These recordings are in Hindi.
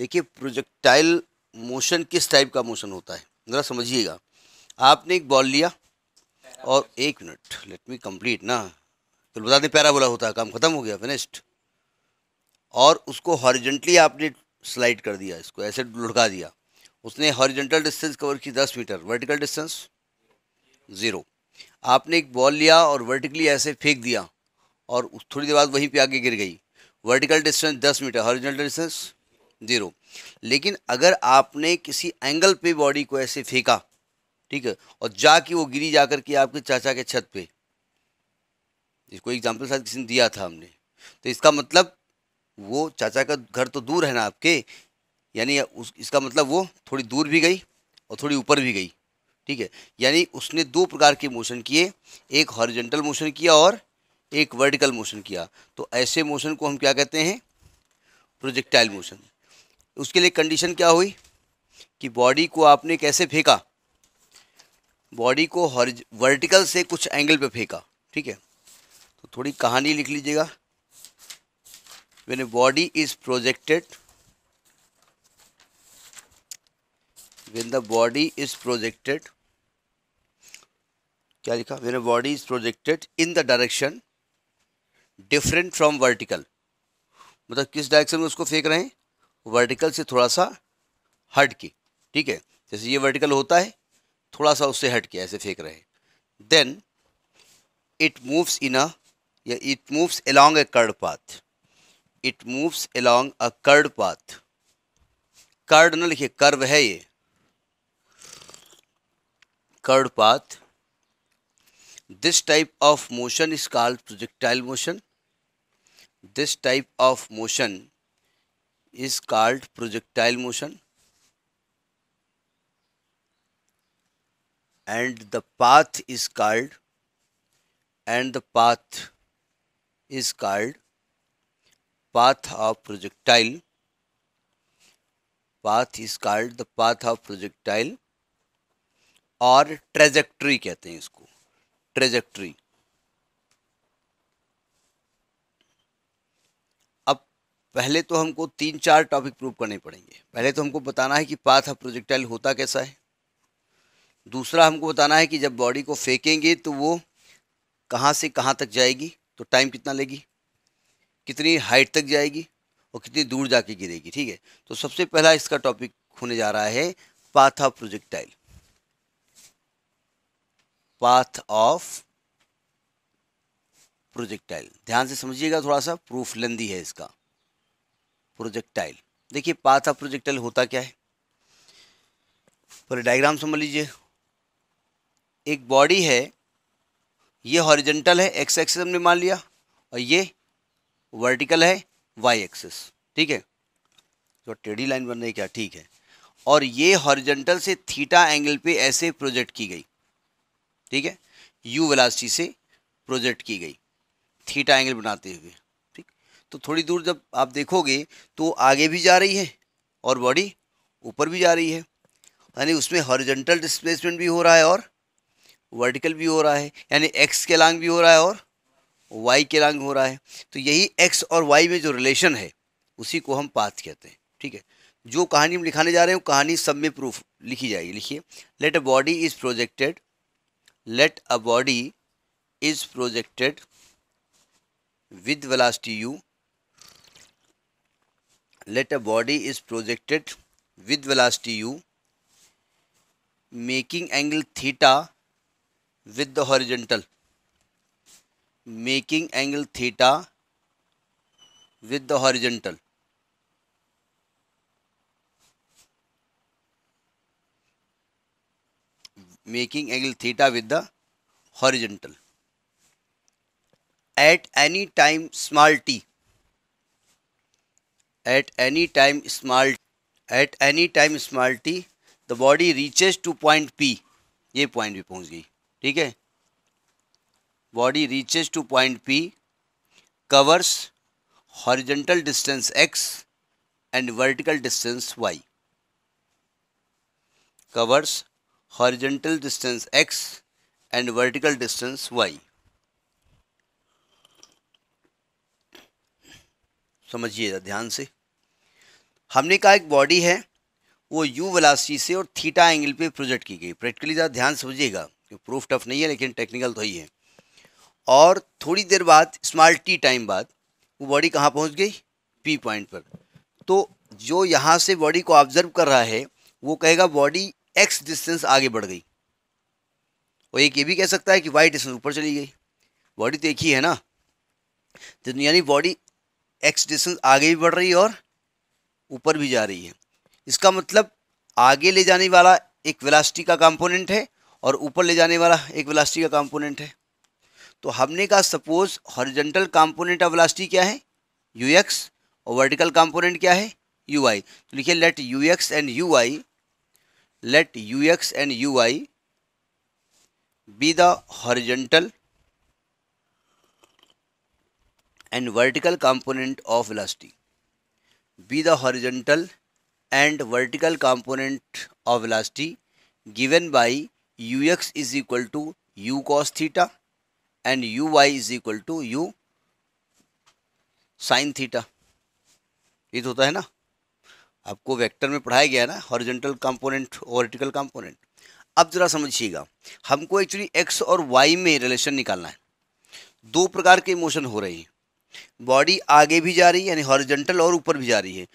देखिए प्रोजेक्टाइल मोशन किस टाइप का मोशन होता है ज़रा समझिएगा आपने एक बॉल लिया और एक मिनट लेट मी कंप्लीट ना तो बता दें पैराबोला होता है काम ख़त्म हो गया फिनिस्ट और उसको हॉरिजेंटली आपने स्लाइड कर दिया इसको ऐसे लुढ़का दिया उसने हॉरिजेंटल डिस्टेंस कवर की दस मीटर वर्टिकल डिस्टेंस ज़ीरो आपने एक बॉल लिया और वर्टिकली ऐसे फेंक दिया और थोड़ी देर बाद वहीं पर आगे गिर गई वर्टिकल डिस्टेंस दस मीटर हॉरिजेंटल डिस्टेंस ज़ीरो लेकिन अगर आपने किसी एंगल पे बॉडी को ऐसे फेंका ठीक है और जा कि वो गिरी जा कर के आपके चाचा के छत पे इसको एग्जाम्पल साथ किसी ने दिया था हमने तो इसका मतलब वो चाचा का घर तो दूर है ना आपके यानी उस इसका मतलब वो थोड़ी दूर भी गई और थोड़ी ऊपर भी गई ठीक है यानी उसने दो प्रकार के मोशन किए एक हॉरिजेंटल मोशन किया और एक वर्टिकल मोशन किया तो ऐसे मोशन को हम क्या कहते हैं प्रोजेक्टाइल मोशन उसके लिए कंडीशन क्या हुई कि बॉडी को आपने कैसे फेंका बॉडी को वर्टिकल से कुछ एंगल पे फेंका ठीक है तो थोड़ी कहानी लिख लीजिएगा when a body is projected when the body is projected क्या लिखा when a body is projected in the direction different from vertical मतलब किस डायरेक्शन में उसको फेंक रहे हैं वर्टिकल से थोड़ा सा हट के ठीक है जैसे ये वर्टिकल होता है थोड़ा सा उससे हट के ऐसे फेंक रहे हैं then it moves in a या it moves along a curved path it moves along a curved path curved ना लिखिए कर्व है ये curved path this type of motion is called projectile motion this type of motion is called projectile motion and the path is called and the path is called path of projectile path is called the path of projectile और ट्रेजेक्ट्री कहते हैं इसको ट्रेजेक्ट्री पहले तो हमको तीन चार टॉपिक प्रूव करने पड़ेंगे पहले तो हमको बताना है कि पाथ ऑफ प्रोजेक्टाइल होता कैसा है दूसरा हमको बताना है कि जब बॉडी को फेंकेंगे तो वो कहाँ से कहाँ तक जाएगी तो टाइम कितना लेगी कितनी हाइट तक जाएगी और कितनी दूर जाके गिरेगी ठीक है तो सबसे पहला इसका टॉपिक होने जा रहा है path of projectile path of projectile ध्यान से समझिएगा थोड़ा सा प्रूफ लेंदी है इसका प्रोजेक्टाइल देखिए पाथ ऑफ प्रोजेक्टाइल होता क्या है पूरे डायग्राम समझ लीजिए एक बॉडी है ये हॉरिजेंटल है एक्स एक्सिस हमने मान लिया और ये वर्टिकल है वाई एक्सिस ठीक है जो टेढ़ी लाइन बन रही क्या ठीक है और ये हॉरिजेंटल से थीटा एंगल पे ऐसे प्रोजेक्ट की गई ठीक है यू वेलासिटी से प्रोजेक्ट की गई थीटा एंगल बनाते हुए तो थोड़ी दूर जब आप देखोगे तो आगे भी जा रही है और बॉडी ऊपर भी जा रही है यानी उसमें हॉरिजेंटल डिस्प्लेसमेंट भी हो रहा है और वर्टिकल भी हो रहा है यानी एक्स के लांग भी हो रहा है और वाई के लांग हो रहा है तो यही एक्स और वाई में जो रिलेशन है उसी को हम पाथ कहते हैं ठीक है जो कहानी हम लिखाने जा रहे हैं कहानी सब में प्रूफ लिखी जाएगी लिखिए let a body is projected let a body is projected with velocity u let a body is projected with velocity u making angle theta with the horizontal making angle theta with the horizontal making angle theta with the horizontal at any time small t at any time small at any time small t the body reaches to point p ये पॉइंट भी पहुंच गई ठीक है body reaches to point p covers horizontal distance x and vertical distance y covers horizontal distance x and vertical distance y समझिएगा ध्यान से हमने कहा एक बॉडी है वो यू वेलासिटी से और थीटा एंगल पे प्रोजेक्ट की गई प्रैक्टिकली ज़्यादा ध्यान समझिएगा कि प्रूफ टफ नहीं है लेकिन टेक्निकल तो ही है और थोड़ी देर बाद स्मॉल टी टाइम बाद वो बॉडी कहाँ पहुँच गई पी पॉइंट पर तो जो यहाँ से बॉडी को ऑब्जर्व कर रहा है वो कहेगा बॉडी एक्स डिस्टेंस आगे बढ़ गई और एक ये भी कह सकता है कि वाई डिस्टेंस ऊपर चली गई बॉडी तो एक ही है ना तो यानी बॉडी एक्स डिस्टेंस आगे भी बढ़ रही और ऊपर भी जा रही है इसका मतलब आगे ले जाने वाला एक वेलासिटी का कंपोनेंट है और ऊपर ले जाने वाला एक वेलासिटी का कंपोनेंट है तो हमने कहा suppose horizontal component of velocity क्या है यू एक्स और वर्टिकल कंपोनेंट क्या है यू आई तो लिखिए let u x and u y let u x and u y be the horizontal and vertical component of velocity be the horizontal and vertical component of velocity given by u x is equal to u cos theta and u y is equal to you sine theta ये तो होता है ना आपको वेक्टर में पढ़ाया गया है ना हॉरिजेंटल कंपोनेंट वर्टिकल कंपोनेंट अब ज़रा समझिएगा हमको एक्चुअली एक्स और वाई में रिलेशन निकालना है दो प्रकार के इमोशन हो रहे हैं बॉडी आगे भी जा रही है यानी हॉरिजेंटल और ऊपर भी जा रही है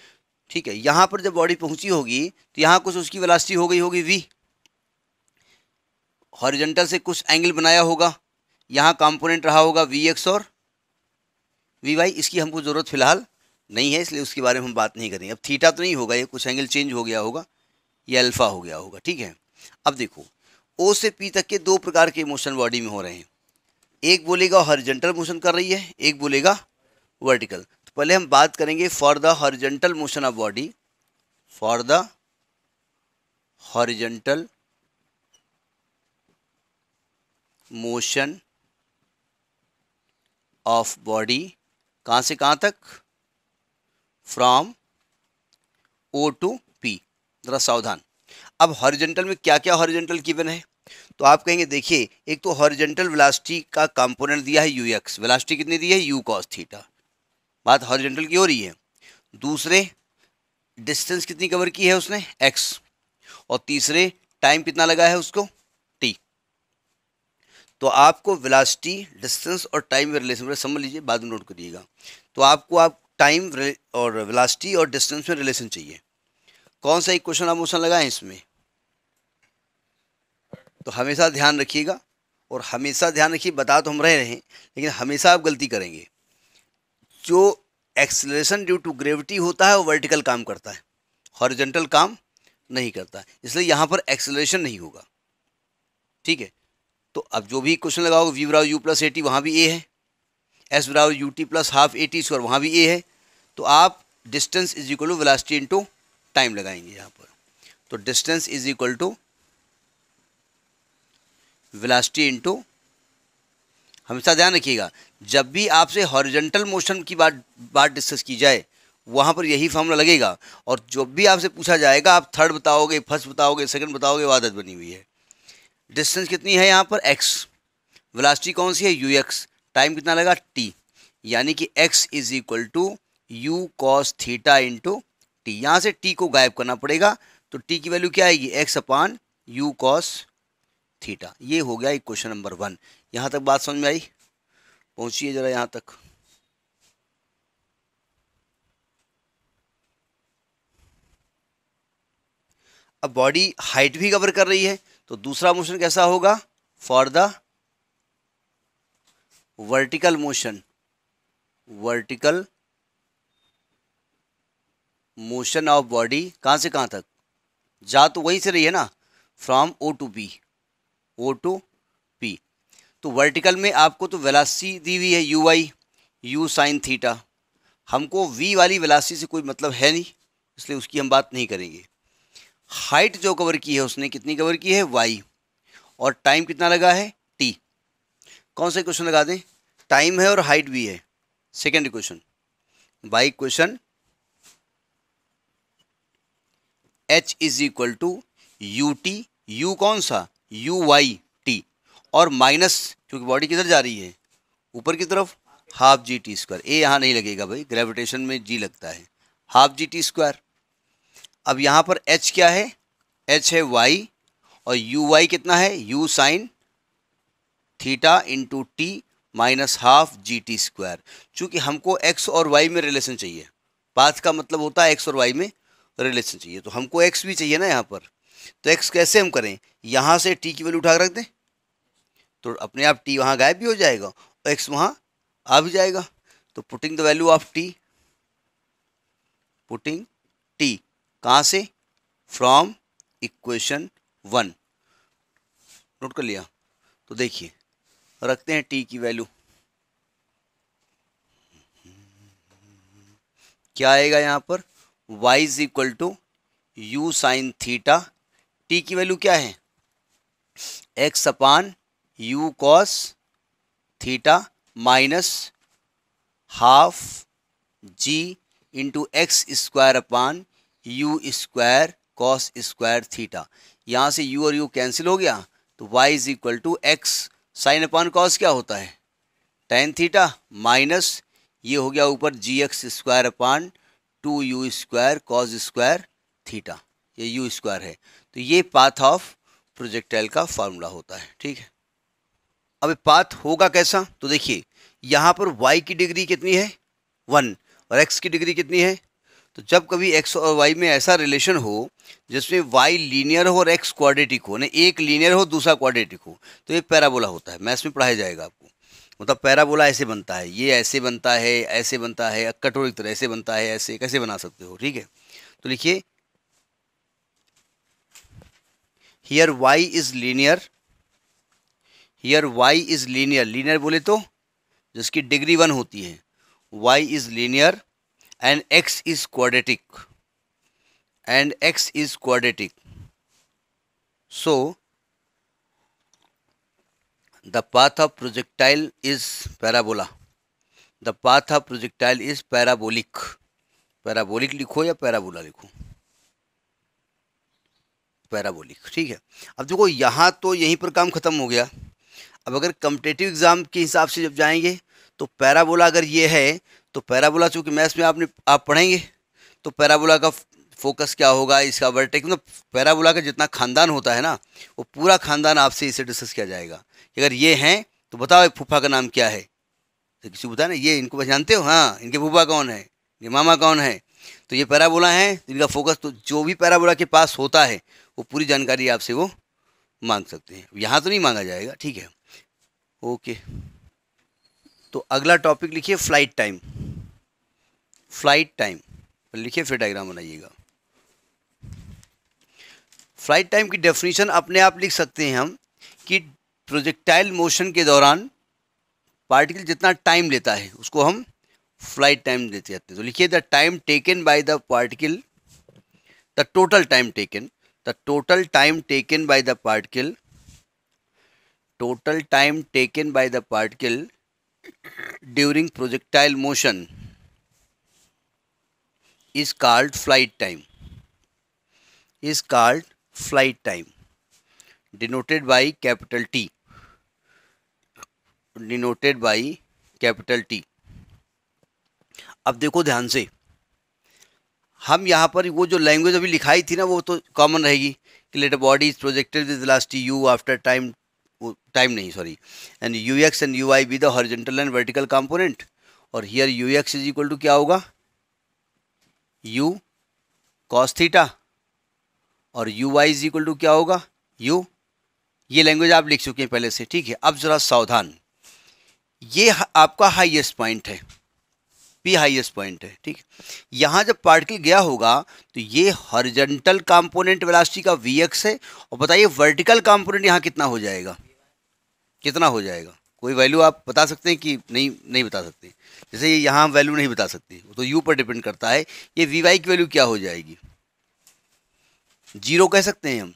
ठीक है यहाँ पर जब बॉडी पहुँची होगी तो यहाँ कुछ उसकी वेलासिटी हो गई होगी वी हॉरिजेंटल से कुछ एंगल बनाया होगा यहाँ कंपोनेंट रहा होगा वी एक्स और वी वाई इसकी हमको ज़रूरत फिलहाल नहीं है इसलिए उसके बारे में हम बात नहीं करेंगे अब थीटा तो नहीं होगा ये कुछ एंगल चेंज हो गया होगा या अल्फ़ा हो गया होगा ठीक है अब देखो ओ से पी तक के दो प्रकार के इमोशन बॉडी में हो रहे हैं एक बोलेगा हॉरिजेंटल मोशन कर रही है एक बोलेगा वर्टिकल तो पहले हम बात करेंगे for the horizontal motion of body for the horizontal motion of body कहाँ से कहाँ तक फ्रॉम ओ टू पी ज़रा सावधान अब हॉरिजेंटल में क्या क्या हॉरिजेंटल गिवन है तो आप कहेंगे देखिए एक तो हॉरिजेंटल वेलोसिटी का कंपोनेंट दिया है यू एक्स वेलासिटी कितनी दी है यू कॉस थीटा बात हॉरिजेंटल की हो रही है दूसरे डिस्टेंस कितनी कवर की है उसने एक्स और तीसरे टाइम कितना लगा है उसको टी तो आपको वेलासिटी डिस्टेंस और टाइम रिलेशन समझ लीजिए बाद में नोट करिएगा तो आपको आप टाइम और वेलासिटी और डिस्टेंस में रिलेशन चाहिए कौन सा एक क्वेश्चन आप मोशन लगाएं इसमें तो हमेशा ध्यान रखिएगा और हमेशा ध्यान रखिए बता तो हम रहे हैं लेकिन हमेशा आप गलती करेंगे जो एक्सलेशन ड्यू टू ग्रेविटी होता है वो वर्टिकल काम करता है हॉरिजेंटल काम नहीं करता है इसलिए यहाँ पर एक्सलेशन नहीं होगा ठीक है तो अब जो भी क्वेश्चन लगाओ वी बराबर यू प्लस ए टी वहाँ भी ए है एस बराबर U T plus half A T square वहाँ भी ए है तो आप distance is equal to velocity into time लगाएंगे यहाँ पर तो distance is equal to velocity into हमेशा ध्यान रखिएगा जब भी आपसे हॉरिजेंटल मोशन की बात बात डिस्कस की जाए वहाँ पर यही फॉर्मूला लगेगा और जो भी आपसे पूछा जाएगा आप थर्ड बताओगे फर्स्ट बताओगे सेकंड बताओगे वादत बनी हुई है डिस्टेंस कितनी है यहाँ पर एक्स वेलासिटी कौन सी है यू एक्स टाइम कितना लगा टी यानी कि x is equal to u cos theta into t यहाँ से टी को गायब करना पड़ेगा तो टी की वैल्यू क्या आएगी x upon u cos theta ये हो गया क्वेश्चन नंबर वन यहाँ तक बात समझ में आई पहुँचिए जरा यहाँ तक अब बॉडी हाइट भी कवर कर रही है तो दूसरा मोशन कैसा होगा for the vertical motion vertical motion of body कहां से कहां तक जा तो वहीं से रही है ना from o to b o to p तो वर्टिकल में आपको तो वेलासी दी हुई है u y u sine theta हमको वी वाली वेलासी से कोई मतलब है नहीं इसलिए उसकी हम बात नहीं करेंगे हाइट जो कवर की है उसने कितनी कवर की है वाई और टाइम कितना लगा है टी कौन सा क्वेश्चन लगा दें टाइम है और हाइट भी है second equation by equation h is equal to u t u कौन सा यू वाई टी और माइनस क्योंकि बॉडी किधर जा रही है ऊपर की तरफ half g t square a यहाँ नहीं लगेगा भाई ग्रेविटेशन में जी लगता है हाफ जी टी स्क्वायर अब यहाँ पर एच क्या है एच है वाई और यू वाई कितना है u sine theta into t minus half g t square चूँकि हमको एक्स और वाई में रिलेशन चाहिए पाथ का मतलब होता है एक्स और वाई में रिलेशन चाहिए तो हमको एक्स भी चाहिए ना यहाँ पर तो एक्स कैसे हम करें यहाँ से टी की वैल्यू उठा रख दें तो अपने आप टी वहाँ गायब भी हो जाएगा और एक्स वहाँ आ भी जाएगा तो putting the value of t putting t कहाँ से फ्रॉम इक्वेशन वन नोट कर लिया तो देखिए रखते हैं टी की वैल्यू क्या आएगा यहाँ पर y is equal to you sine theta t की वैल्यू क्या है x upon u cos theta minus half g into x square upon u square cos square theta यहाँ से यू और यू कैंसिल हो गया तो y is equal to x sine upon cos क्या होता है टेन थीटा माइनस ये हो गया ऊपर g x square upon two u square cos square theta ये यू स्क्वायर है तो ये पाथ ऑफ प्रोजेक्टाइल का फार्मूला होता है ठीक है अब पाथ होगा कैसा तो देखिए यहाँ पर वाई की डिग्री कितनी है वन और एक्स की डिग्री कितनी है तो जब कभी एक्स और वाई में ऐसा रिलेशन हो जिसमें वाई लीनियर हो और एक्स क्वाड्रेटिक हो ना एक लीनियर हो दूसरा क्वाड्रेटिक हो तो ये पैराबोला होता है मैथ्स में पढ़ाया जाएगा आपको मतलब पैराबोला ऐसे बनता है ये ऐसे बनता है ऐसे बनता है कठोर तरह ऐसे बनता है ऐसे कैसे बना सकते हो ठीक है तो लिखिए here y is linear here y is linear linear बोले तो जिसकी डिग्री वन होती है y is linear and x is quadratic and x is quadratic so the path of projectile is parabola the path of projectile is parabolic parabolic लिखो या पैराबोला लिखो पैराबोलिक ठीक है अब देखो यहाँ तो यहीं पर काम ख़त्म हो गया अब अगर कम्पटेटिव एग्ज़ाम के हिसाब से जब जाएंगे तो पैराबोला अगर ये है तो पैराबोला चूँकि मैथ्स में आपने आप पढ़ेंगे तो पैराबोला का फोकस क्या होगा इसका वर्टेक मतलब पैराबोला का जितना खानदान होता है ना वो पूरा खानदान आपसे इसे डिस्कस किया जाएगा अगर ये हैं तो बताओ फूफा का नाम क्या है तो किसी को बताए ना ये इनको पहचानते हो हाँ इनके फूफा कौन है इनके मामा कौन है तो ये पैराबोला हैं इनका फोकस तो जो भी पैराबोला के पास होता है वो पूरी जानकारी आपसे वो मांग सकते हैं यहाँ तो नहीं मांगा जाएगा ठीक है ओके तो अगला टॉपिक लिखिए फ्लाइट टाइम फ्लाइट टाइम लिखिए फिर डायग्राम बनाइएगा फ्लाइट टाइम की डेफिनेशन अपने आप लिख सकते हैं हम कि प्रोजेक्टाइल मोशन के दौरान पार्टिकल जितना टाइम लेता है उसको हम फ्लाइट टाइम देते जाते हैं तो लिखिए the time taken by the particle the total time taken the total time taken by the particle total time taken by the particle during projectile motion is called flight time is called flight time denoted by capital T denoted by capital T अब देखो ध्यान से हम यहाँ पर वो जो लैंग्वेज अभी लिखाई थी ना वो तो कॉमन रहेगी कि let a body is projected with last u after time time नहीं sorry and u x and u y be horizontal and vertical component और here u x is equal to क्या होगा यू कॉस थीटा और u y is equal to क्या होगा यू ये लैंग्वेज आप लिख चुके हैं पहले से ठीक है अब ज़रा सावधान ये आपका हाइएस्ट पॉइंट है पी हाईएस्ट पॉइंट है ठीक है यहाँ जब पार्टिकल गया होगा तो ये हॉरिजेंटल कंपोनेंट वेलासिटी का वी एक्स है और बताइए वर्टिकल कंपोनेंट यहाँ कितना हो जाएगा कितना हो जाएगा कोई वैल्यू आप बता सकते हैं कि नहीं नहीं बता सकते जैसे ये यहाँ वैल्यू नहीं बता सकते तो यू पर डिपेंड करता है ये वी वाई की वैल्यू क्या हो जाएगी जीरो कह सकते हैं हम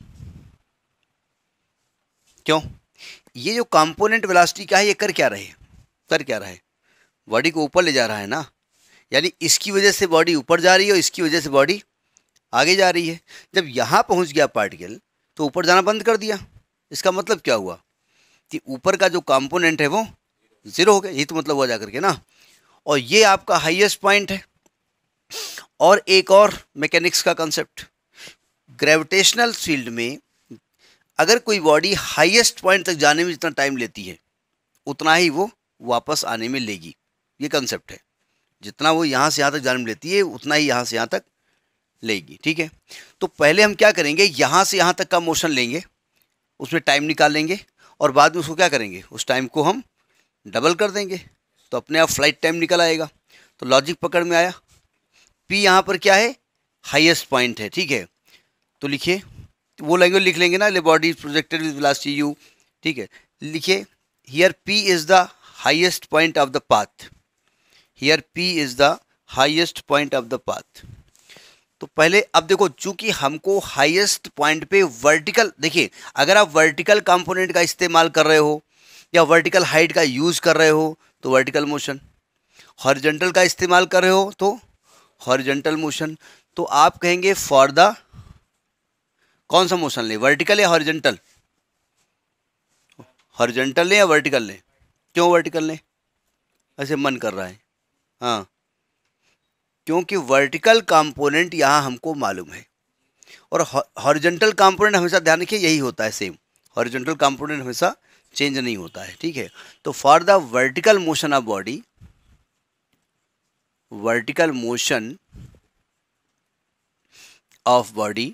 क्यों ये जो कंपोनेंट वेलासिटी का है ये कर क्या रहे कर क्या रहे बॉडी को ऊपर ले जा रहा है ना यानी इसकी वजह से बॉडी ऊपर जा रही है और इसकी वजह से बॉडी आगे जा रही है जब यहाँ पहुँच गया पार्टिकल तो ऊपर जाना बंद कर दिया इसका मतलब क्या हुआ कि ऊपर का जो कॉम्पोनेंट है वो ज़ीरो हो गया ये तो मतलब हुआ जा करके ना और ये आपका हाईएस्ट पॉइंट है और एक और मैकेनिक्स का कंसेप्ट ग्रेविटेशनल फील्ड में अगर कोई बॉडी हाईएस्ट पॉइंट तक जाने में जितना टाइम लेती है उतना ही वो वापस आने में लेगी ये कंसेप्ट है जितना वो यहाँ से यहाँ तक जन्म लेती है उतना ही यहाँ से यहाँ तक लेगी ठीक है तो पहले हम क्या करेंगे यहाँ से यहाँ तक का मोशन लेंगे उसमें टाइम निकाल लेंगे और बाद में उसको क्या करेंगे उस टाइम को हम डबल कर देंगे तो अपने आप फ्लाइट टाइम निकल आएगा तो लॉजिक पकड़ में आया पी यहाँ पर क्या है हाइएस्ट पॉइंट है ठीक है तो लिखिए तो वो लैंग्वेज लिख लेंगे ना body projected with velocity u ठीक है लिखिए here p is the highest point of the path here p is the highest point of the path तो पहले अब देखो चूंकि हमको हाईएस्ट पॉइंट पे वर्टिकल देखिए अगर आप वर्टिकल कंपोनेंट का इस्तेमाल कर रहे हो या वर्टिकल हाइट का यूज़ कर रहे हो तो वर्टिकल मोशन हॉरिजेंटल का इस्तेमाल कर रहे हो तो हॉरिजेंटल मोशन तो आप कहेंगे फॉर द कौन सा मोशन लें वर्टिकल या हॉरिजेंटल हॉरिजेंटल लें या वर्टिकल लें क्यों वर्टिकल लें ऐसे मन कर रहा है हाँ क्योंकि वर्टिकल कंपोनेंट यहाँ हमको मालूम है और हॉरिजेंटल कंपोनेंट हमेशा ध्यान रखिए यही होता है सेम हॉरिजेंटल कंपोनेंट हमेशा चेंज नहीं होता है ठीक है तो for the vertical motion of body vertical motion of body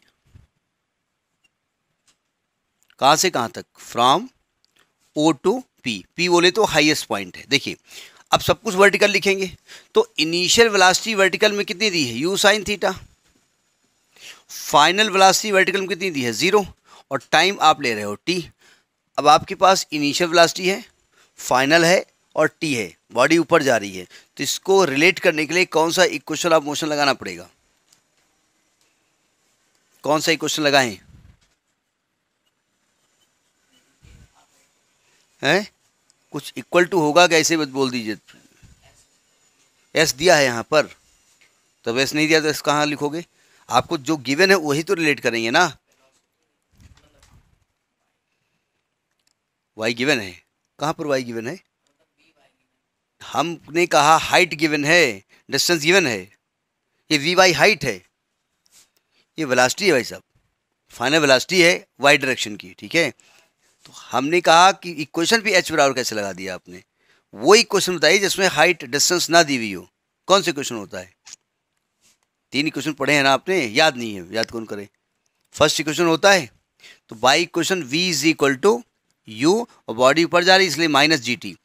कहाँ से कहाँ तक from o to p p बोले तो हाईएस्ट पॉइंट है देखिए अब सब कुछ वर्टिकल लिखेंगे तो इनिशियल वेलासिटी वर्टिकल में कितनी दी है u sine theta final velocity vertical में कितनी दी है ज़ीरो और टाइम आप ले रहे हो टी अब आपके पास इनिशियल वेलासिटी है फाइनल है और टी है बॉडी ऊपर जा रही है तो इसको रिलेट करने के लिए कौन सा इक्वेशन ऑफ मोशन लगाना पड़ेगा कौन सा इक्वेशन लगाएं हैं कुछ इक्वल टू होगा कैसे बोल दीजिए एस दिया है यहाँ पर तब एस नहीं दिया तो एस कहाँ लिखोगे आपको जो गिवन है वही तो रिलेट करेंगे ना वाई गिवन है कहाँ पर वाई गिवन है हमने कहा हाइट गिवन है डिस्टेंस गिवन है ये वी वाई हाइट है ये वेलासिटी है भाई साहब फाइनल वेलासिटी है वाई डायरेक्शन की ठीक है तो हमने कहा कि इक्वेशन भी एच बराबर कैसे लगा दिया आपने वो क्वेश्चन बताइए जिसमें हाइट डिस्टेंस ना दी हुई हो कौन से क्वेश्चन होता है तीन इक्वेशन पढ़े हैं ना आपने याद नहीं है याद कौन करे फर्स्ट इक्वेशन होता है तो by equation v is equal to u और बॉडी ऊपर जा रही है इसलिए माइनस जी टी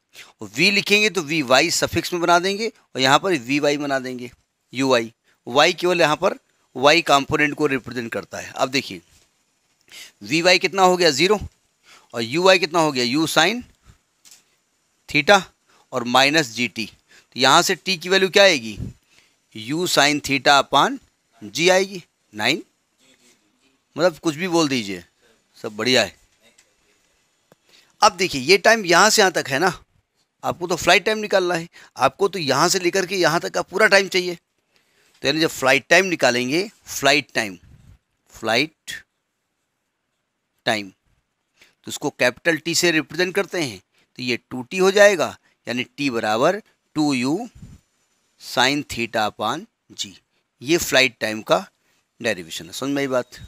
और वी लिखेंगे तो वी वाई सफिक्स में बना देंगे और यहाँ पर वी वाई बना देंगे यू वाई वाई केवल यहाँ पर वाई कॉम्पोनेंट को रिप्रेजेंट करता है अब देखिए वी वाई कितना हो गया ज़ीरो और यू आई कितना हो गया यू साइन थीटा और माइनस जी टी तो यहाँ से टी की वैल्यू क्या आएगी u sine theta upon g आएगी नाइन मतलब कुछ भी बोल दीजिए सब बढ़िया है अब देखिए ये टाइम यहाँ से यहाँ तक है ना आपको तो फ्लाइट टाइम निकालना है आपको तो यहाँ से लेकर के यहाँ तक का पूरा टाइम चाहिए तो यानी जब फ्लाइट टाइम निकालेंगे फ्लाइट टाइम फ्लाइट टाइम उसको कैपिटल टी से रिप्रेजेंट करते हैं तो ये टू टी हो जाएगा यानी टी बराबर two you sine theta upon g ये फ्लाइट टाइम का डेरिवेशन है समझ में आई बात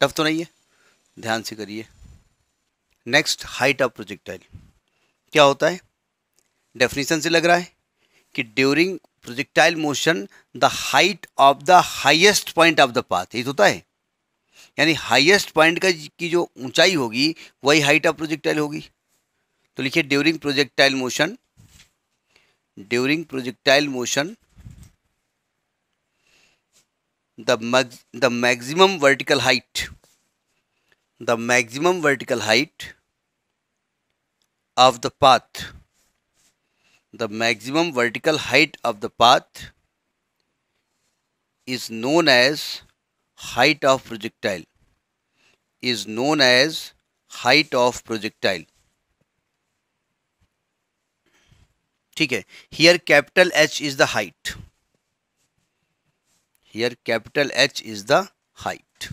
टफ तो नहीं है ध्यान से करिए नेक्स्ट हाइट ऑफ प्रोजेक्टाइल क्या होता है डेफिनेशन से लग रहा है कि during projectile motion the height of the highest point of the path ये तो होता है यानी हाईएस्ट पॉइंट का की जो ऊंचाई होगी वही हाइट ऑफ प्रोजेक्टाइल होगी तो लिखिए during projectile motion during projectile motion the mag the maximum vertical height the maximum vertical height of the path the maximum vertical height of the path is known as height of projectile is known as height of projectile ठीक है here capital H is the height here capital H is the height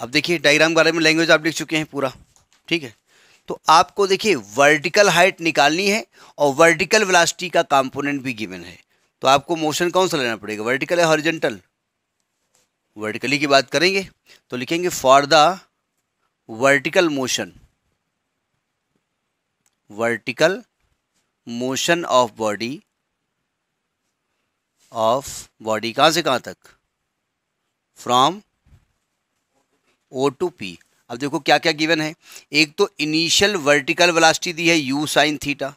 अब देखिए डायग्राम के बारे में लैंग्वेज आप लिख चुके हैं पूरा ठीक है तो आपको देखिए वर्टिकल हाइट निकालनी है और वर्टिकल वेलोसिटी का कंपोनेंट भी गिवन है तो आपको मोशन कौन सा लेना पड़ेगा वर्टिकल या हॉरिजेंटल वर्टिकली की बात करेंगे तो लिखेंगे for the vertical motion vertical motion of body of body कहाँ से कहाँ तक फ्रॉम ओ टू पी अब देखो क्या क्या गिवन है एक तो इनिशियल वर्टिकल वेलोसिटी दी है यू साइन थीटा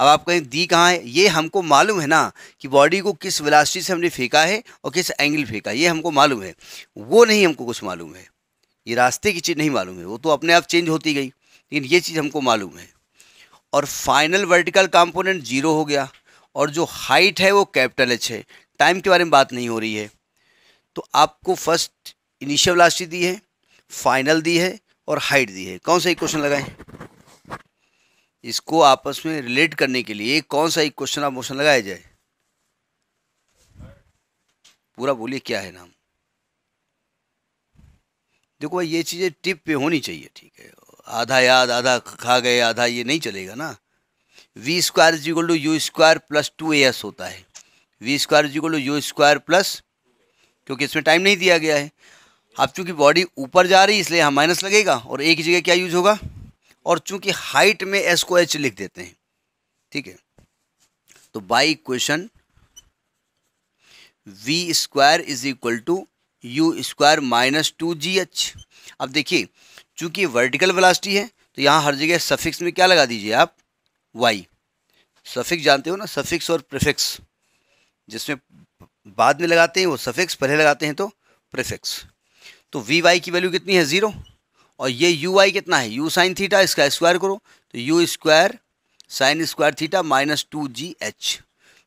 अब आप कहें दी कहाँ है ये हमको मालूम है ना कि बॉडी को किस वेलासिटी से हमने फेंका है और किस एंगल फेंका ये हमको मालूम है वो नहीं हमको कुछ मालूम है ये रास्ते की चीज़ नहीं मालूम है वो तो अपने आप चेंज होती गई लेकिन ये चीज़ हमको मालूम है और फाइनल वर्टिकल कॉम्पोनेंट जीरो हो गया और जो हाइट है वो कैपिटल एच है टाइम के बारे में बात नहीं हो रही है तो आपको फर्स्ट इनिशियल वेलासिटी दी है फाइनल दी है और हाइट दी है कौन सा एक क्वेश्चन लगाएं इसको आपस में रिलेट करने के लिए कौन सा एक क्वेश्चन आप मोशन लगाया जाए पूरा बोलिए क्या है नाम देखो भाई ये चीज़ें टिप पे होनी चाहिए ठीक है आधा याद आधा खा गए आधा ये नहीं चलेगा ना v square is to u square plus two a s होता है v square is to u square plus क्योंकि इसमें टाइम नहीं दिया गया है अब चूँकि बॉडी ऊपर जा रही है इसलिए हम माइनस लगेगा और एक जगह क्या यूज होगा और चूंकि हाइट में एस को एच लिख देते हैं ठीक है तो by equation v square is equal to u square minus two g h अब देखिए चूंकि वर्टिकल वेलोसिटी है तो यहाँ हर जगह सफिक्स में क्या लगा दीजिए आप वाई सफिक्स जानते हो ना सफिक्स और प्रिफिक्स जिसमें बाद में लगाते हैं वो सफिक्स पहले लगाते हैं तो प्रिफिक्स तो वी वाई की वैल्यू कितनी है ज़ीरो और ये यू आई कितना है यू साइन थीटा इसका स्क्वायर करो तो u square sine square theta minus two g h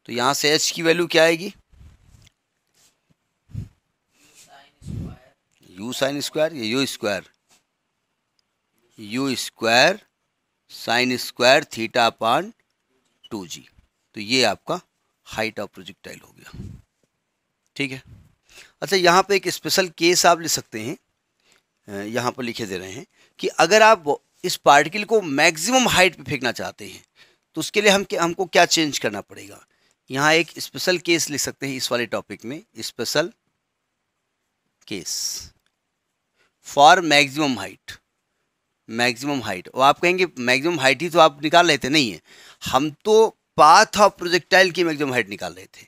तो यहाँ से एच की वैल्यू क्या आएगी यू साइन स्क्वायर या u square u square sine square theta upon two g तो ये आपका हाइट ऑफ प्रोजेक्टाइल हो गया ठीक है अच्छा यहाँ पे एक स्पेशल केस आप ले सकते हैं यहाँ पर लिखे दे रहे हैं कि अगर आप इस पार्टिकल को मैक्सिमम हाइट पे फेंकना चाहते हैं तो उसके लिए हम हमको क्या चेंज करना पड़ेगा यहाँ एक स्पेशल केस लिख सकते हैं इस वाले टॉपिक में special case for maximum height maximum height और आप कहेंगे मैक्सिमम हाइट ही तो आप निकाल रहे थे नहीं है हम तो पाथ ऑफ प्रोजेक्टाइल की मैक्सिमम हाइट निकाल रहे थे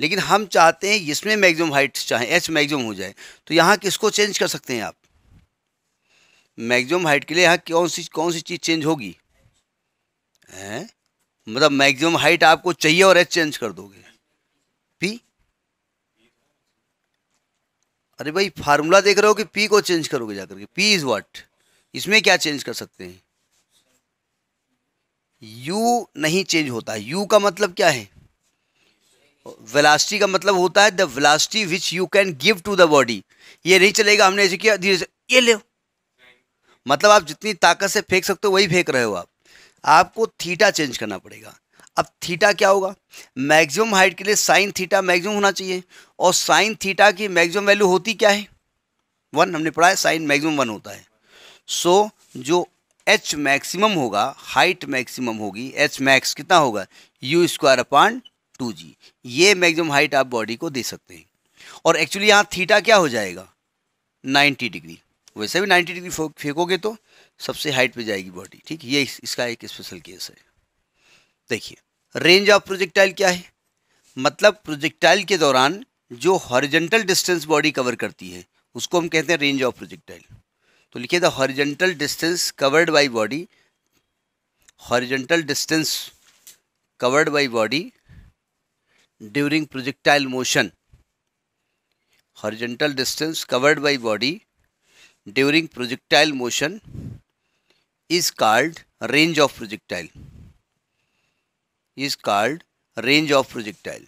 लेकिन हम चाहते हैं इसमें मैक्सिमम हाइट चाहे एच मैक्सिमम हो जाए तो यहाँ किसको चेंज कर सकते हैं आप मैक्सिमम हाइट के लिए यहाँ कौन सी कौन सी चीज़ चेंज होगी है? मतलब मैक्सिमम हाइट आपको चाहिए और एच चेंज कर दोगे पी अरे भाई फार्मूला देख रहे हो कि पी को चेंज करोगे जाकर के पी इज़ व्हाट इसमें क्या चेंज कर सकते हैं यू नहीं चेंज होता है यू का मतलब क्या है वेलास्टी का मतलब होता है the velocity which you can give to the body ये नहीं चलेगा हमने ऐसे किया धीरे से ये ले मतलब आप जितनी ताकत से फेंक सकते हो वही फेंक रहे हो आप आपको थीटा चेंज करना पड़ेगा अब थीटा क्या होगा मैक्सिमम हाइट के लिए साइन थीटा मैक्सिमम होना चाहिए और साइन थीटा की मैक्सिमम वैल्यू होती क्या है वन हमने पढ़ा है साइन मैक्सिमम वन होता है सो so, जो एच मैक्सिमम होगा हाइट मैक्सिमम होगी एच मैक्स कितना होगा u square upon two g ये मैक्सिमम हाइट आप बॉडी को दे सकते हैं और एक्चुअली यहाँ थीटा क्या हो जाएगा नाइन्टी डिग्री वैसे भी 90 डिग्री फेंकोगे तो सबसे हाइट पे जाएगी बॉडी ठीक ये इस, इसका एक स्पेशल केस है देखिए रेंज ऑफ प्रोजेक्टाइल क्या है मतलब प्रोजेक्टाइल के दौरान जो हॉरिजेंटल डिस्टेंस बॉडी कवर करती है उसको हम कहते हैं रेंज ऑफ प्रोजेक्टाइल तो लिखिए the horizontal distance covered by body horizontal distance covered by body during projectile motion horizontal distance covered by body during projectile motion is called range of projectile is called range of projectile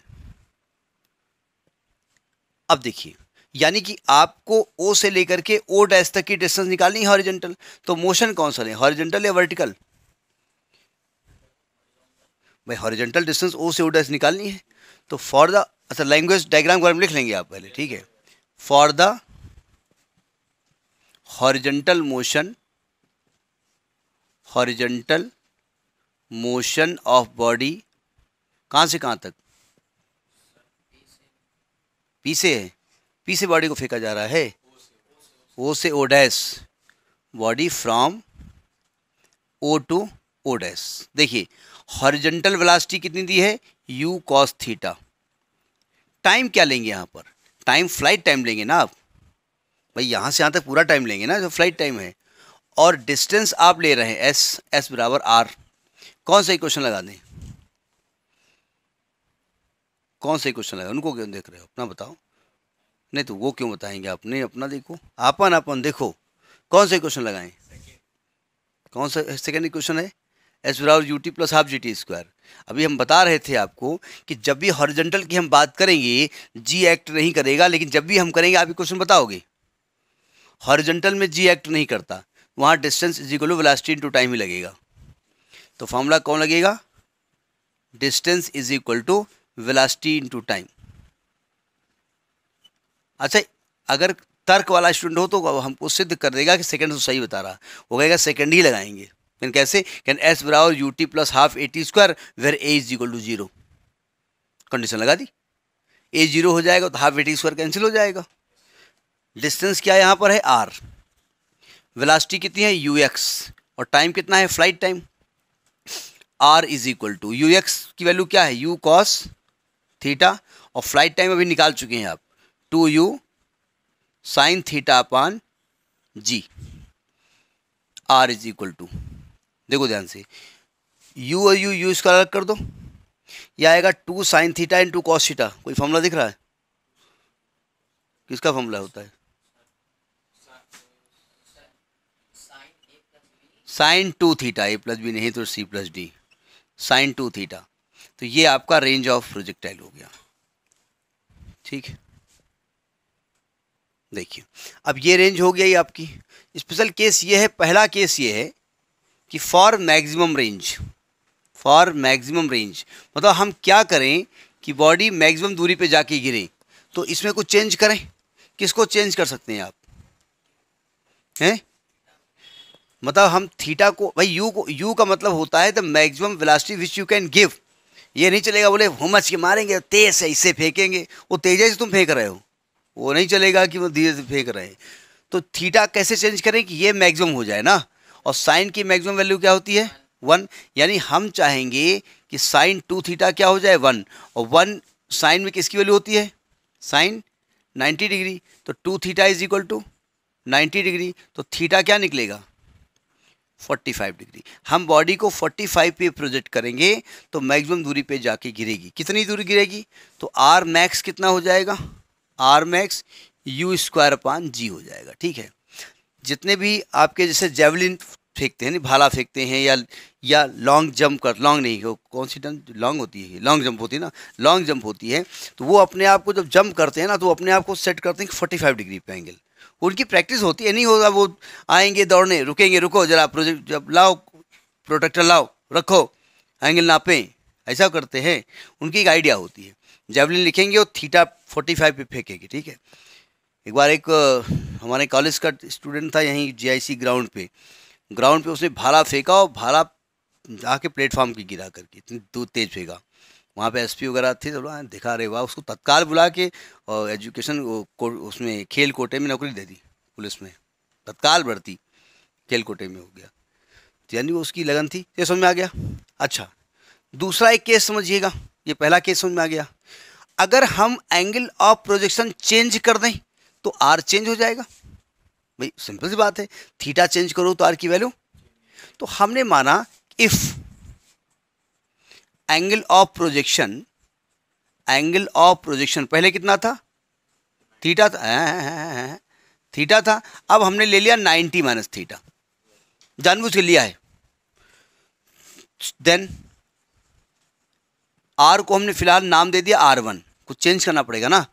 अब देखिए यानी कि आपको ओ से लेकर के ओ डैस तक की डिस्टेंस निकालनी है हॉरिजेंटल तो मोशन कौन सा लें हॉरिजेंटल या वर्टिकल भाई हॉरिजेंटल डिस्टेंस ओ से ओ डैस निकालनी है तो फॉर द अच्छा लैंग्वेज डायग्राम को लिख लेंगे आप पहले ठीक है for the horizontal motion horizontal motion of body कहाँ से कहाँ तक पी से है पी से बॉडी को फेंका जा रहा है ओ से o dash body from o to o dash देखिए हॉरिजेंटल वेलासिटी कितनी दी है यू कॉस थीटा टाइम क्या लेंगे यहाँ पर टाइम फ्लाइट टाइम लेंगे ना आप भाई यहाँ से यहाँ तक पूरा टाइम लेंगे ना जो फ्लाइट टाइम है और डिस्टेंस आप ले रहे हैं एस एस बराबर आर कौन सा इक्वेशन लगा दें कौन सा इक्वेशन लगा उनको क्यों देख रहे हो अपना बताओ नहीं तो वो क्यों बताएंगे आपने अपना देखो आपन आपन देखो कौन सा इक्वेशन लगाएं कौन सा सेकेंड इक्वेशन है एस बराबर U T plus half g t square अभी हम बता रहे थे आपको कि जब भी हॉरिजेंटल की हम बात करेंगे जी एक्ट नहीं करेगा लेकिन जब भी हम करेंगे आप इक्वेशन बताओगे हॉरिजेंटल में जी एक्ट नहीं करता वहाँ distance is equal velocity into time ही लगेगा तो फॉर्मूला कौन लगेगा distance is equal to velocity into time अच्छा अगर तर्क वाला स्टूडेंट हो तो हमको सिद्ध कर देगा कि सेकेंड तो सही बता रहा वो कहेगा सेकेंड ही लगाएंगे लेकिन कैसे कैन एस बराबर U T plus half A T square where A is equal to zero condition लगा दी ए जीरो हो जाएगा तो half A T square cancel हो जाएगा डिस्टेंस क्या यहाँ पर है आर वेलासिटी कितनी है यू एक्स और टाइम कितना है flight time R is equal to U X की वैल्यू क्या है यू कॉस थीटा और फ्लाइट टाइम अभी निकाल चुके हैं आप two you sine theta upon G R is equal to देखो ध्यान से यू और यू यू इसका अलग कर दो ये आएगा two sine theta into cos theta कोई फॉर्मूला दिख रहा है किसका फॉर्मूला होता है sine two theta A plus B नहीं तो C plus D sine two theta तो ये आपका रेंज ऑफ प्रोजेक्टाइल हो गया ठीक है देखिए अब ये रेंज हो गया ये आपकी स्पेशल केस ये है पहला केस ये है कि for maximum range for maximum range मतलब हम क्या करें कि बॉडी मैक्सिमम दूरी पे जाके गिरे तो इसमें कुछ चेंज करें किसको चेंज कर सकते हैं आप हैं मतलब हम थीटा को भाई यू को यू का मतलब होता है the maximum velocity which you can give ये नहीं चलेगा बोले हुमच के मारेंगे तो तेज से इससे फेंकेंगे वो तेज से तुम फेंक रहे हो वो नहीं चलेगा कि वो धीरे से फेंक रहे हैं तो थीटा कैसे चेंज करें कि ये मैक्सिमम हो जाए ना और साइन की मैक्सिमम वैल्यू क्या होती है वन यानी हम चाहेंगे कि साइन टू थीटा क्या हो जाए वन और वन साइन में किसकी वैल्यू होती है साइन नाइन्टी डिग्री तो two theta is equal to ninety degree तो थीटा क्या निकलेगा 45 डिग्री हम बॉडी को 45 पे प्रोजेक्ट करेंगे तो मैक्सिमम दूरी पे जाके गिरेगी कितनी दूरी गिरेगी तो आर मैक्स कितना हो जाएगा आर मैक्स यू स्क्वायर पान जी हो जाएगा ठीक है जितने भी आपके जैसे जेवलिन फेंकते हैं भाला फेंकते हैं या या लॉन्ग जंप कर लॉन्ग नहीं हो कौन सी जंप लॉन्ग होती है लॉन्ग जंप होती है ना लॉन्ग जंप होती है तो वो अपने आप को जब जंप करते हैं ना तो अपने आप को सेट करते हैं कि 45 डिग्री पे एंगल उनकी प्रैक्टिस होती है नहीं होगा वो आएंगे दौड़ने रुकेंगे रुको जरा प्रोजेक्ट जब लाओ प्रोटेक्टर लाओ रखो एंगल नापें ऐसा करते हैं उनकी एक आइडिया होती है जेवलिन लिखेंगे वो थीटा फोर्टी फाइव पर फेंकेंगे ठीक है एक बार एक हमारे कॉलेज का स्टूडेंट था यहीं जीआईसी ग्राउंड पे ग्राउंड पे उसने भाला फेंका और भाला आके प्लेटफॉर्म की गिरा करके इतनी दूर तेज फेंका वहाँ पे एसपी वगैरह थे तो दिखा रहे वाह उसको तत्काल बुला के और एजुकेशन को, उसमें खेल कोटे में नौकरी दे दी पुलिस में तत्काल भर्ती खेल कोटे में हो गया तो यानी वो उसकी लगन थी ये समझ में आ गया अच्छा दूसरा एक केस समझिएगा ये पहला केस समझ में आ गया अगर हम एंगल ऑफ प्रोजेक्शन चेंज कर दें तो आर चेंज हो जाएगा भाई सिंपल सी बात है थीटा चेंज करो तो आर की वैल्यू तो हमने माना if angle of projection angle of projection पहले कितना था थीटा था हाँ, हाँ, हाँ, थीटा था अब हमने ले लिया नाइन्टी माइनस थीटा जानबूझ के लिया है देन आर को हमने फिलहाल नाम दे दिया आर वन कुछ चेंज करना पड़ेगा ना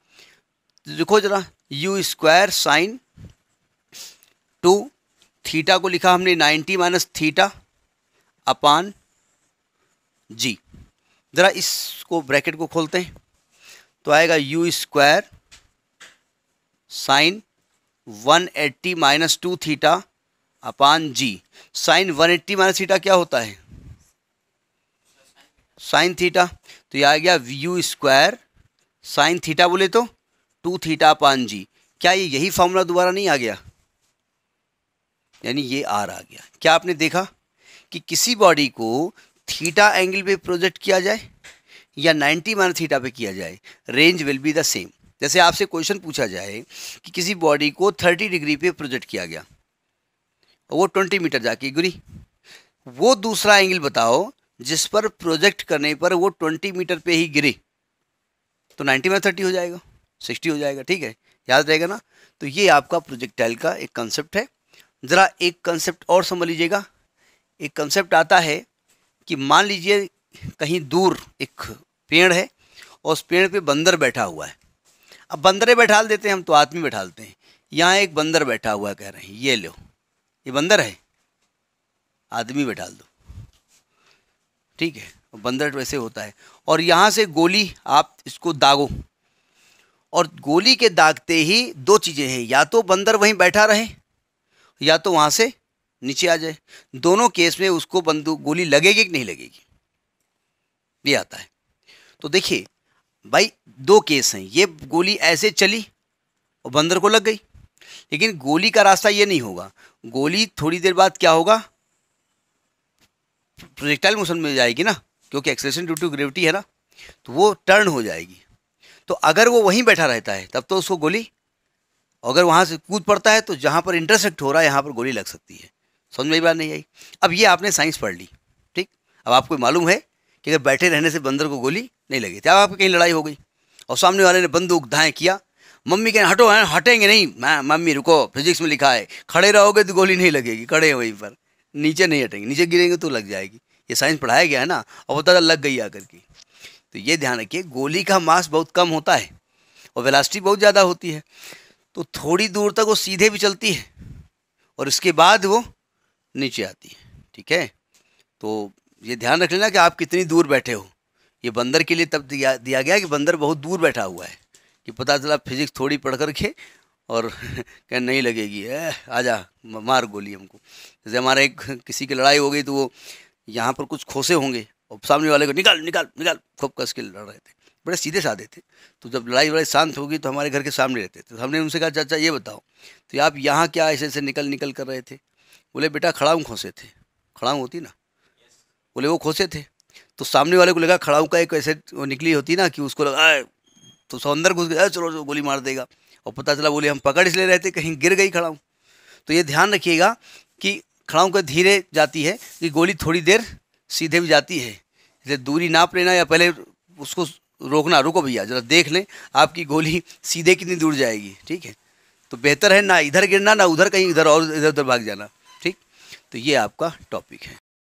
देखो जरा U square sine two theta को लिखा हमने ninety minus theta upon G ज़रा इसको ब्रैकेट को खोलते हैं तो आएगा U square sine one eighty minus two theta upon G sine one eighty minus theta क्या होता है साइन थीटा तो ये आ गया यू स्क्वायर साइन थीटा बोले तो टू थीटा अपान जी क्या ये यही फॉर्मूला दोबारा नहीं आ गया यानी ये आर आ गया क्या आपने देखा कि किसी बॉडी को थीटा एंगल पे प्रोजेक्ट किया जाए या 90 माइनस थीटा पे किया जाए range will be the same जैसे आपसे क्वेश्चन पूछा जाए कि किसी बॉडी को 30 डिग्री पे प्रोजेक्ट किया गया वो 20 मीटर जाके गुरी वो दूसरा एंगल बताओ जिस पर प्रोजेक्ट करने पर वो 20 मीटर पे ही गिरे तो 90 में 30 हो जाएगा 60 हो जाएगा ठीक है याद रहेगा ना तो ये आपका प्रोजेक्टाइल का एक कंसेप्ट है ज़रा एक कंसेप्ट और समझ लीजिएगा एक कंसेप्ट आता है कि मान लीजिए कहीं दूर एक पेड़ है और उस पेड़ पे बंदर बैठा हुआ है अब बंदरे बैठा देते हैं हम तो आदमी बैठा देते हैं यहाँ एक बंदर बैठा हुआ कह रहे हैं ये लो ये बंदर है आदमी बैठा दो ठीक है बंदर वैसे होता है और यहाँ से गोली आप इसको दागो और गोली के दागते ही दो चीज़ें हैं या तो बंदर वहीं बैठा रहे या तो वहाँ से नीचे आ जाए दोनों केस में उसको बंदूक गोली लगेगी कि नहीं लगेगी ये आता है तो देखिए भाई दो केस हैं ये गोली ऐसे चली और बंदर को लग गई लेकिन गोली का रास्ता ये नहीं होगा गोली थोड़ी देर बाद क्या होगा प्रोजेक्टाइल मोशन में जाएगी ना क्योंकि एक्सलेशन ड्यू टू ग्रेविटी है ना तो वो टर्न हो जाएगी तो अगर वो वहीं बैठा रहता है तब तो उसको गोली अगर वहाँ से कूद पड़ता है तो जहाँ पर इंटरसेक्ट हो रहा है यहाँ पर गोली लग सकती है समझ में बात नहीं आई अब ये आपने साइंस पढ़ ली ठीक अब आपको मालूम है कि अगर बैठे रहने से बंदर को गोली नहीं लगी थी अब आपकी कहीं लड़ाई हो गई और सामने वाले ने बंदूक धाएँ किया मम्मी कहें हटो हैं हटेंगे नहीं मैं मम्मी रुको फिजिक्स में लिखा है खड़े रहोगे तो गोली नहीं लगेगी खड़े वहीं पर नीचे नहीं हटेंगे नीचे गिरेंगे तो लग जाएगी ये साइंस पढ़ाया गया है ना और वो ज़्यादा लग गई आकर की तो ये ध्यान रखिए गोली का मास बहुत कम होता है और वेलासिटी बहुत ज़्यादा होती है तो थोड़ी दूर तक वो सीधे भी चलती है और उसके बाद वो नीचे आती है ठीक है तो ये ध्यान रख लेना कि आप कितनी दूर बैठे हो ये बंदर के लिए तब दिया दिया गया कि बंदर बहुत दूर बैठा हुआ है कि पता चला फिजिक्स थोड़ी पढ़ कर के और कह नहीं लगेगी आ आजा मार गोली हमको जैसे हमारे एक किसी की लड़ाई हो गई तो वो यहाँ पर कुछ खोसे होंगे और सामने वाले को निकाल निकाल निकाल खूब कस के लड़ रहे थे बड़े सीधे साधे थे तो जब लड़ाई वड़ाई शांत होगी तो हमारे घर के सामने रहते थे तो हमने उनसे कहा चाचा ये बताओ तो आप यहाँ क्या ऐसे ऐसे निकल निकल कर रहे थे बोले बेटा खड़ाऊँ खोसे थे खड़ाऊँ होती ना बोले वो खोसे थे तो सामने वाले को लगा खड़ाऊँ का एक ऐसे वो निकली होती ना कि उसको लगा तो अंदर घुस गया चलो चलो गोली मार देगा और पता चला बोले हम पकड़ इसलिए रहते कहीं गिर गई खड़ाऊँ तो ये ध्यान रखिएगा कि खड़ाऊँ का धीरे जाती है कि गोली थोड़ी देर सीधे भी जाती है इसलिए दूरी नाप लेना या पहले उसको रोकना रुको भैया ज़रा देख लें आपकी गोली सीधे कितनी दूर जाएगी ठीक है तो बेहतर है ना इधर गिरना ना उधर कहीं इधर और इधर उधर भाग जाना तो ये आपका टॉपिक है